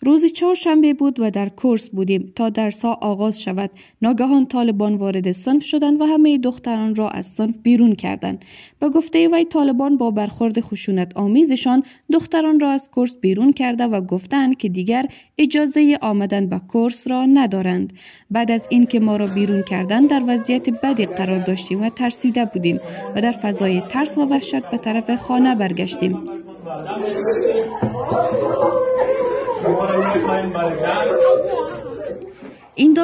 روز چهارشنبه بود و در کورس بودیم تا ها آغاز شود ناگهان طالبان وارد صنف شدند و همه دختران را از صنف بیرون کردند به گفته وی طالبان با برخورد خشونت آمیزشان دختران را از کورس بیرون کرده و گفتند که دیگر اجازه آمدن به کورس را ندارند بعد از اینکه ما را بیرون کردند در وضعیت بدی قرار داشتیم و ترسیده بودیم و در فضای ترس و وحشت به طرف خانه برگشتیم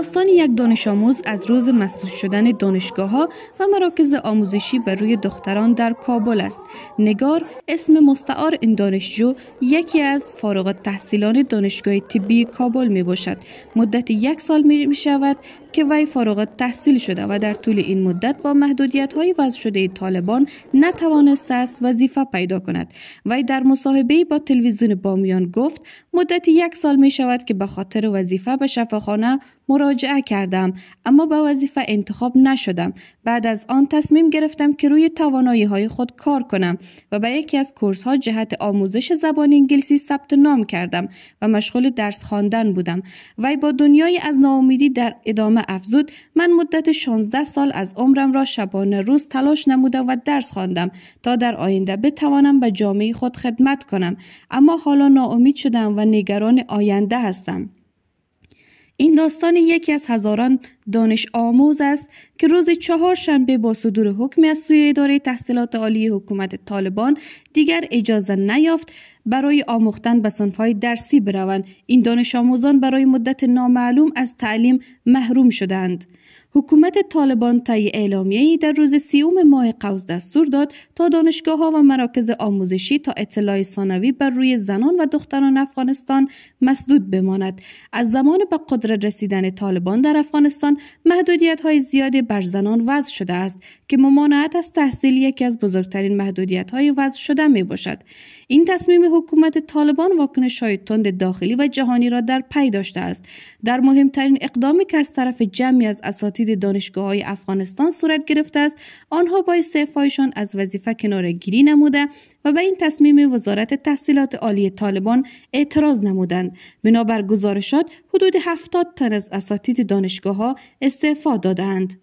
داستان یک دانش آموز از روز مسدود شدن دانشگاه ها و مراکز آموزشی بر روی دختران در کابل است. نگار اسم مستعار این دانشجو یکی از فارغ تحصیلان دانشگاه طبی کابل می باشد. مدت یک سال می شود که وی فارغ تحصیل شده و در طول این مدت با محدودیت های وضع شده طالبان نتوانسته است وظیفه پیدا کند وی در مصاحبه با تلویزیون بامیان گفت مدت یک سال می شود که به خاطر وظیفه به شفاخانه مراجعه کردم اما به وظیفه انتخاب نشدم بعد از آن تصمیم گرفتم که روی توانایی های خود کار کنم و به یکی از کورس ها جهت آموزش زبان انگلیسی ثبت نام کردم و مشغول درس خواندن بودم وی با دنیای از ناامیدی در ادامه افزود من مدت 16 سال از عمرم را شبانه روز تلاش نموده و درس خواندم تا در آینده بتوانم به جامعه خود خدمت کنم اما حالا ناامید شدم و نگران آینده هستم این داستان یکی از هزاران دانش آموز است که روز چهار شنبه با صدور حکم از سوی اداره تحصیلات عالی حکومت طالبان دیگر اجازه نیافت برای آموختن به صنفهای درسی بروند این دانش آموزان برای مدت نامعلوم از تعلیم محروم شدند حکومت طالبان طی ای در روز سیوم ماه قوز دستور داد تا دانشگاه ها و مراکز آموزشی تا اطلاع ثانوی بر روی زنان و دختران افغانستان مسدود بماند از زمان به قدرت رسیدن طالبان در افغانستان محدودیت های زیادی بر زنان وضع شده است که ممانعت از تحصیل یکی از بزرگترین محدودیت های وضع شده می باشد. این تصمیم حکومت طالبان واکنش های تند داخلی و جهانی را در پی داشته است. در مهمترین اقدامی که از طرف جمعی از اساتید دانشگاه های افغانستان صورت گرفته است، آنها با استعفایشان از وظیفه گیری نموده و به این تصمیم وزارت تحصیلات عالی طالبان اعتراض نمودند. بنابر گزارشات حدود 70 تن از اساتید دانشگاه ها استعفا دادند.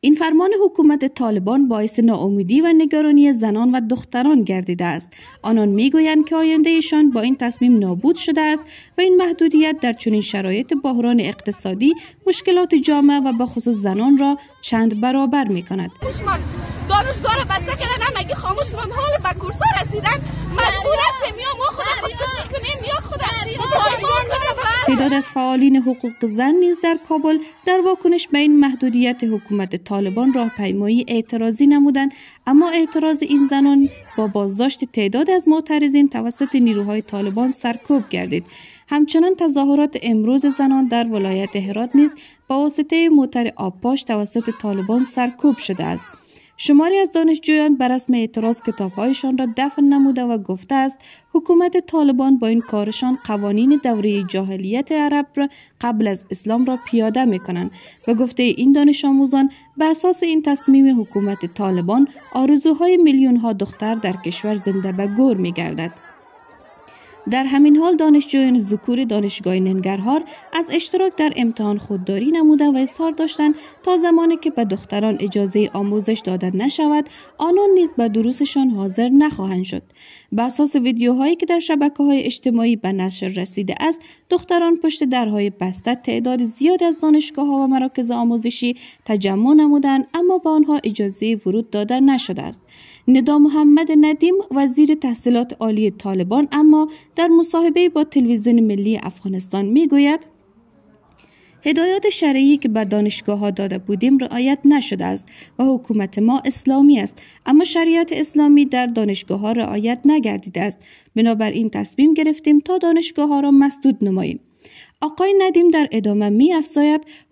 این فرمان حکومت طالبان باعث ناامیدی و نگرانی زنان و دختران گردیده است آنان میگویند که آیندهشان با این تصمیم نابود شده است و این محدودیت در چنین شرایط بحران اقتصادی مشکلات جامعه و به خصوص زنان را چند برابر می کند دانشگاه را بسته کردن اگه خاموش من حال به کورسا رسیدن مجبور هستیم یا ما خود کنیم یا خود تعداد از فعالین حقوق زن نیز در کابل در واکنش به این محدودیت حکومت طالبان راهپیمایی اعتراضی نمودند اما اعتراض این زنان با بازداشت تعداد از معترضین توسط نیروهای طالبان سرکوب گردید همچنان تظاهرات امروز زنان در ولایت هرات نیز با واسطه موتر آبپاش توسط طالبان سرکوب شده است شماری از دانشجویان بر رسم اعتراض کتابهایشان را دفن نموده و گفته است حکومت طالبان با این کارشان قوانین دوره جاهلیت عرب را قبل از اسلام را پیاده می کنند و گفته این دانش آموزان به اساس این تصمیم حکومت طالبان آرزوهای میلیون ها دختر در کشور زنده به گور می گردد. در همین حال دانشجویان ذکور دانشگاه ننگرهار از اشتراک در امتحان خودداری نموده و اظهار داشتند تا زمانی که به دختران اجازه آموزش دادن نشود آنان نیز به دروسشان حاضر نخواهند شد به اساس ویدیوهایی که در شبکه های اجتماعی به نشر رسیده است دختران پشت درهای بسته تعداد زیاد از دانشگاه ها و مراکز آموزشی تجمع نمودند اما به آنها اجازه ورود داده نشده است ندا محمد ندیم وزیر تحصیلات عالی طالبان اما در مصاحبه با تلویزیون ملی افغانستان میگوید هدایات شرعی که به دانشگاه ها داده بودیم رعایت نشده است و حکومت ما اسلامی است اما شریعت اسلامی در دانشگاه ها رعایت نگردیده است این تصمیم گرفتیم تا دانشگاه ها را مسدود نماییم آقای ندیم در ادامه می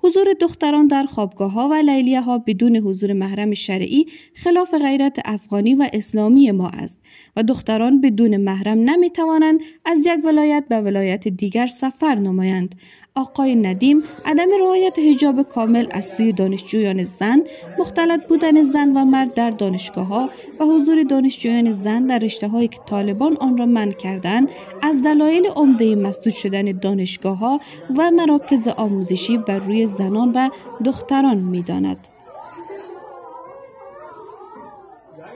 حضور دختران در خوابگاه ها و لیلیه ها بدون حضور محرم شرعی خلاف غیرت افغانی و اسلامی ما است و دختران بدون محرم نمیتوانند از یک ولایت به ولایت دیگر سفر نمایند. آقای ندیم عدم رعایت حجاب کامل از سوی دانشجویان زن، مختلط بودن زن و مرد در دانشگاه ها و حضور دانشجویان زن در رشته هایی که طالبان آن را منع کردند، از دلایل عمده مسدود شدن دانشگاه ها و مراکز آموزشی بر روی زنان و دختران می داند.